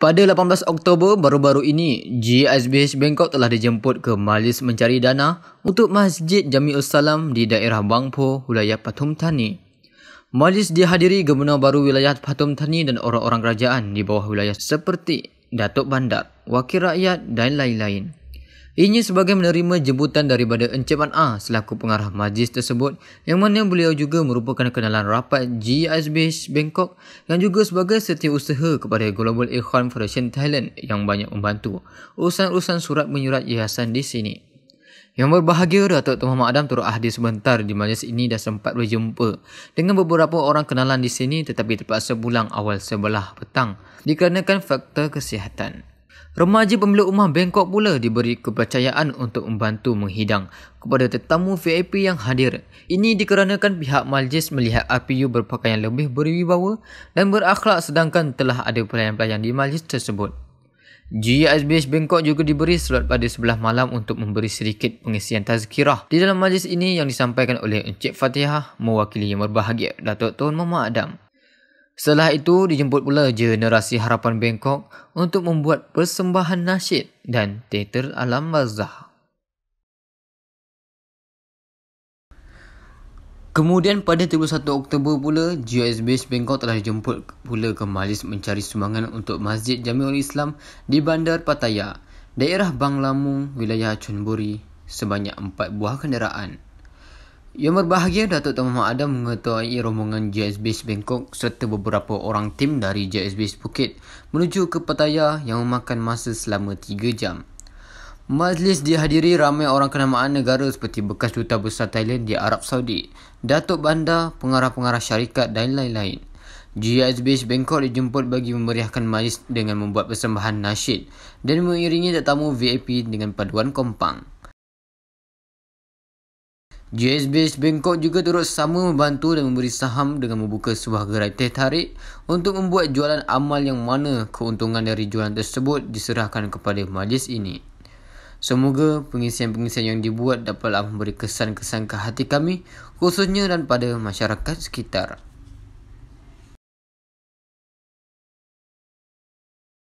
Pada 18 Oktober baru-baru ini, GISBH Bangkok telah dijemput ke majlis mencari dana untuk Masjid Jamiul Salam di daerah Bangpo, wilayah Patum Thani. Majlis dihadiri Gubernur Baru Wilayah Patum Thani dan orang-orang kerajaan di bawah wilayah seperti Datuk Bandar, Wakil Rakyat dan lain-lain. Ini sebagai menerima jemputan daripada Encik A selaku pengarah majlis tersebut yang mana beliau juga merupakan kenalan rapat GISB Bangkok dan juga sebagai setiausaha kepada Global Ikhwan Foundation Thailand yang banyak membantu urusan-urusan surat menyurat yayasan di sini. Yang berbahagia Datuk Tuan Muhammad Adam turut hadir sebentar di majlis ini dan sempat berjumpa dengan beberapa orang kenalan di sini tetapi terpaksa pulang awal sebelah petang dikarenakan faktor kesihatan. Remaja pemilik rumah Bangkok pula diberi kepercayaan untuk membantu menghidang kepada tetamu VIP yang hadir. Ini dikarenakan pihak majlis melihat RPU berpakaian lebih berwibawa dan berakhlak sedangkan telah ada pelayan-pelayan di majlis tersebut. GISBH Bangkok juga diberi slot pada sebelah malam untuk memberi sedikit pengisian tazkirah di dalam majlis ini yang disampaikan oleh Encik Fatihah mewakili yang berbahagia Datuk Tun Muhammad Adam. Setelah itu, dijemput pula generasi Harapan Bangkok untuk membuat persembahan nasyid dan teater alam mazah. Kemudian pada 31 Oktober pula, GISB Bangkok telah dijemput pula ke majlis mencari sumbangan untuk Masjid Jamiul Islam di Bandar Pattaya, daerah Banglamung, wilayah Chonburi sebanyak 4 buah kenderaan. Yang berbahagia Datuk Tun Muhammad Adam mengetuai rombongan JSB Bangkok serta beberapa orang tim dari JSB Bukit menuju ke Pattaya yang memakan masa selama 3 jam. Majlis dihadiri ramai orang kenamaan negara seperti bekas duta besar Thailand di Arab Saudi, datuk bandar, pengarah-pengarah syarikat dan lain-lain. GISB Bangkok dijemput bagi memeriahkan majlis dengan membuat persembahan nasyid dan mengiringi tetamu VIP dengan paduan kompang. JSB Bangkok juga turut sama membantu dan memberi saham dengan membuka sebuah gerai teh tarik untuk membuat jualan amal yang mana keuntungan dari jualan tersebut diserahkan kepada majlis ini. Semoga pengisian-pengisian yang dibuat dapatlah memberi kesan-kesan ke hati kami khususnya dan pada masyarakat sekitar.